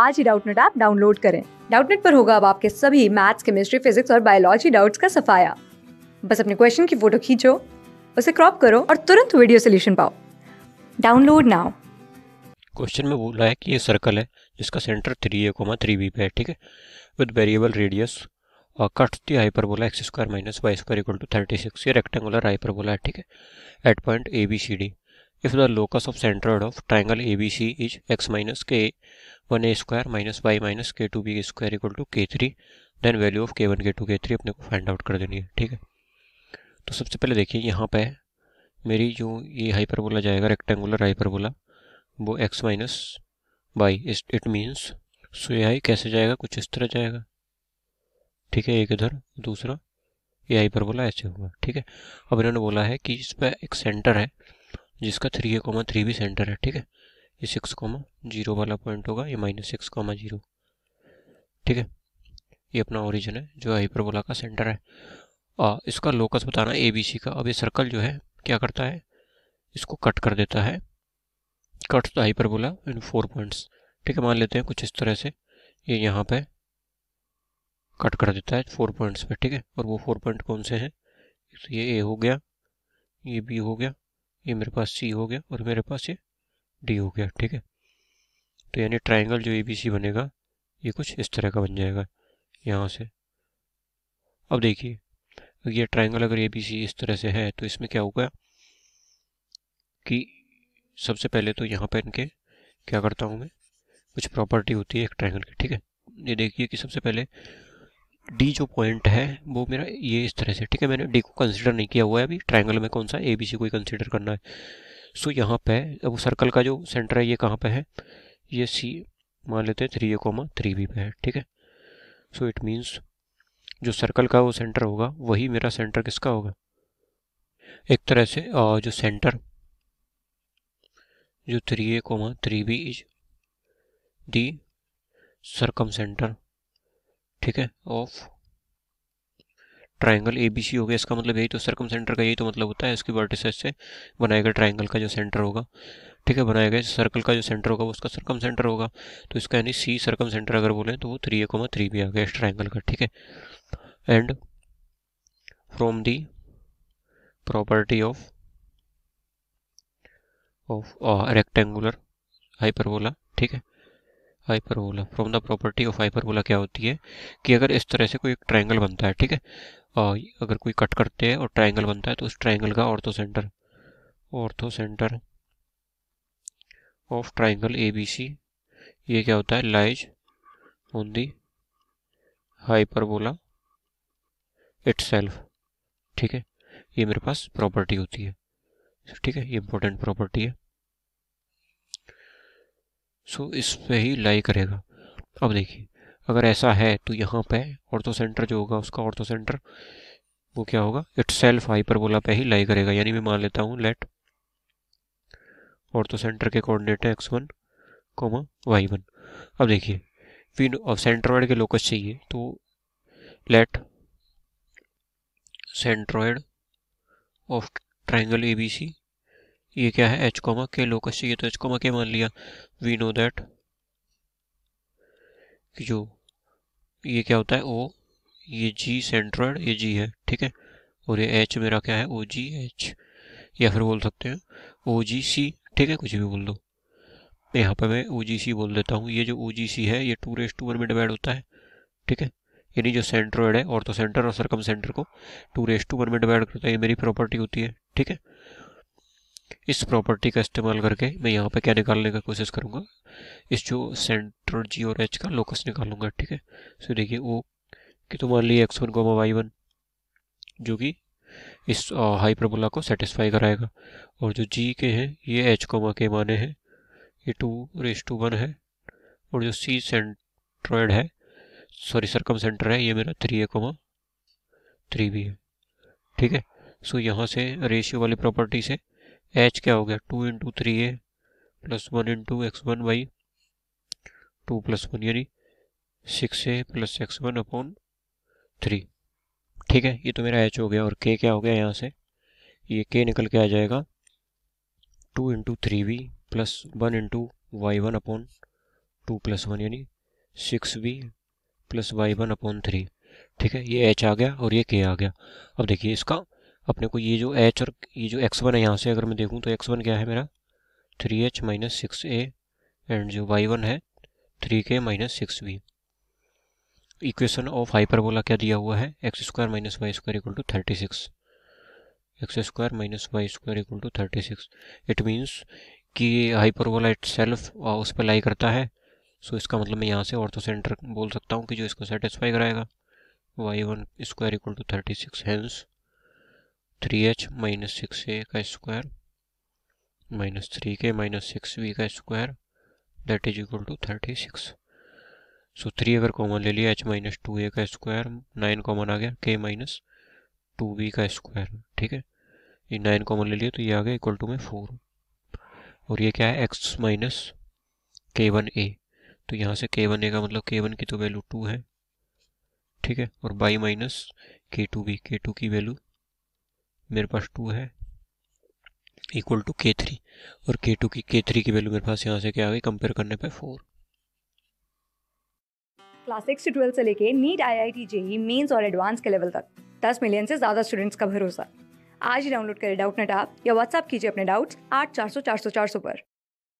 आज ही Doubtnut app download करें डाउटनेट पर होगा अब आपके सभी मैथ्स केमिस्ट्री फिजिक्स और बायोलॉजी डाउट्स का सफाया बस अपने क्वेश्चन की फोटो खींचो उसे क्रॉप करो और तुरंत वीडियो सोल्यूशन पाओ डाउनलोड नाउ क्वेश्चन में बोला है कि ये सर्कल है जिसका centre three A comma three B पे है ठीक है विद वेरिएबल रेडियस और कट दी बोला X square minus Y square equal to thirty six ये रेक्टेंगुलर बोला है ठीक है at point A B C D if the locus of centroid of triangle ABC is x minus k 1a square minus y minus k two B square equal to K three then value of K one K two K three अपने को find out कर देनी है ठीक है तो सबसे पहले देखिए यहाँ पे मेरी जो ये हाइपरबोला जाएगा रेक्टेंगुलर हाइपरबोला वो X minus Y it means so A आई कैसे जाएगा कुछ इस तरह जाएगा ठीक है एक इधर दूसरा ए आई पर बोला ऐसे होगा ठीक है अब इन्होंने बोला है कि इस पर एक सेंटर है जिसका थ्री ए कॉमा थ्री भी सेंटर है ठीक है ये सिक्स कॉमा जीरो वाला पॉइंट होगा ये माइनस सिक्स कॉमा जीरो ठीक है ये अपना ओरिजिन है जो हाइपरबोला का सेंटर है और इसका लोकस बताना ए बी सी का अब ये सर्कल जो है क्या करता है इसको कट कर देता है cut the hyperbola in four points ठीक है मान लेते हैं कुछ इस तरह से ये यहाँ पर कट कर देता है फोर पॉइंट्स पर ठीक है और वो फोर पॉइंट कौन से हैं तो ये ए हो गया ये बी हो गया ये मेरे पास सी हो गया और मेरे पास ये डी हो गया ठीक है तो यानी ट्राइंगल जो ए बी सी बनेगा ये कुछ इस तरह का बन जाएगा यहाँ से अब देखिए ये ट्राइंगल अगर ए बी सी इस तरह से है तो इसमें क्या होगा कि सबसे पहले तो यहाँ पर इनके क्या करता हूँ मैं कुछ प्रॉपर्टी होती है एक ट्राइंगल की ठीक है ये देखिए कि सबसे पहले डी जो पॉइंट है वो मेरा ये इस तरह से ठीक है मैंने डी को कंसिडर नहीं किया हुआ है अभी ट्राइंगल में कौन सा ए बी सी को ही कंसिडर करना है सो यहाँ पे अब सर्कल का जो सेंटर है ये कहाँ पे है ये सी मान लेते हैं three A comma three B पे है ठीक है सो इट मीन्स जो सर्कल का वो सेंटर होगा वही मेरा सेंटर किसका होगा एक तरह से जो सेंटर जो three A comma three B is the circumcentre ठीक है of triangle A B C हो गया इसका मतलब यही तो सर्कम सेंटर का यही तो मतलब होता है इसकी वर्टिस से बनाया गया ट्राइंगल का जो सेंटर होगा ठीक है बनाया गया सर्कल का जो सेंटर होगा वो उसका सर्कम सेंटर होगा तो इसका यानी सी सर्कम सेंटर अगर बोलें तो वो थ्री ए कोमा थ्री भी आ गया इस ट्राइंगल का ठीक है and from the property of of rectangular hyperbola ठीक है hyperbola from the property of hyperbola क्या होती है कि अगर इस तरह से कोई एक ट्राइंगल बनता है ठीक है अगर कोई कट करते हैं और ट्राइंगल बनता है तो उस ट्राइंगल का orthocentre orthocentre of triangle A B C ये क्या होता है lies on the hyperbola self ठीक है ये मेरे पास प्रॉपर्टी होती है ठीक है ये इंपॉर्टेंट प्रॉपर्टी है सो इस पे ही लाई करेगा अब देखिए अगर ऐसा है तो यहाँ पे ऑर्थो सेंटर जो होगा उसका ऑर्थो सेंटर वो क्या होगा इट सेल्फ हाइपरबोला पे ही लाई करेगा यानी मैं मान लेता हूँ लेट ऑर्थो सेंटर के कोऑर्डिनेट है X one comma Y one अब देखिए फिर अब सेंट्रॉयड के लोकस चाहिए तो let centroid of triangle A B C ये क्या है एच कॉमा के लोकस चाहिए तो एच कॉमा के मान लिया वी नो दैट जो ये क्या होता है ओ ये जी सेंट्रोइड ये जी है ठीक है और ये एच मेरा क्या है ओ जी एच या फिर बोल सकते हैं ओ जी सी ठीक है कुछ भी बोल दो यहाँ पर मैं ओ जी सी बोल देता हूँ ये जो ओ जी सी है ये टू रेस टू वन में डिवाइड होता है ठीक है यानी जो सेंट्रोइड है और तो सेंटर और सरकम सेंटर को टू रेस टू वन में डिवाइड करता है ये मेरी प्रॉपर्टी होती है ठीक है इस प्रॉपर्टी का इस्तेमाल करके मैं यहाँ पे क्या निकालने का कोशिश करूँगा इस जो सेंटर जी और एच का लोकस निकालूंगा ठीक है सो देखिए वो कि तो मान ली X one comma Y one जो कि इस हाइपरबोला को सेटिस्फाई कराएगा और जो जी के हैं ये एच कोमा के माने हैं ये टू रेस टू वन है और जो सी सेंट्रॉयड है सॉरी सरकम सेंटर है ये मेरा three A comma three B है ठीक है सो यहाँ से रेशियो वाली प्रॉपर्टी से एच क्या हो गया two into three A plus one into X one by two plus one यानी six A plus X one upon three ठीक है ये तो मेरा एच हो गया और के क्या हो गया यहाँ से ये के निकल के आ जाएगा two into three B plus one into Y one upon two plus one यानी six B plus Y one upon three ठीक है ये एच आ गया और ये के आ गया अब देखिए इसका अपने को ये जो एच और ये जो एक्स वन है यहाँ से अगर मैं देखूँ तो एक्स वन क्या है मेरा three H minus six A and जो वाई वन है three K minus six B equation of hyperbola क्या दिया हुआ है X square minus Y square equal to thirty six X square minus Y square equal to thirty six it means कि hyper hyperbola itself उस पर लाई करता है सो so, इसका मतलब मैं यहाँ से ऑर्थो सेंटर बोल सकता हूँ कि जो इसको सेटिस्फाई कराएगा Y one square equal to thirty six hence three H minus six A का square minus three K minus six B का square that is equal to thirty six so three अगर कॉमन ले लिया H minus two ए का square nine common आ गया K minus two B का square ठीक है ये नाइन कॉमन ले लिया तो ये आ गया इक्वल टू में फोर और ये क्या है X minus K one A तो यहाँ से के वन ए का मतलब के वन की तो वैल्यू टू है ठीक है और by minus K two B K two की वैल्यू मेरे पास टू है इक्वल टू के थ्री और के टू की के थ्री की वैल्यू मेरे पास यहाँ से क्या आ गई कंपेयर करने पे फोर क्लास सिक्स से ट्वेल्थ से लेके NEET I I T JEE mains और एडवांस के लेवल तक दस मिलियन से ज़्यादा स्टूडेंट्स का भरोसा आज ही डाउनलोड करें डाउट नेट आप या व्हाट्सअप कीजिए अपने डाउट्स आठ चार सौ चार सौ चार सौ पर